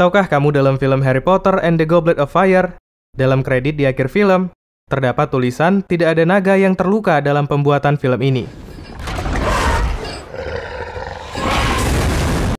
Tahukah kamu dalam film Harry Potter and the Goblet of Fire? Dalam kredit di akhir film, terdapat tulisan tidak ada naga yang terluka dalam pembuatan film ini.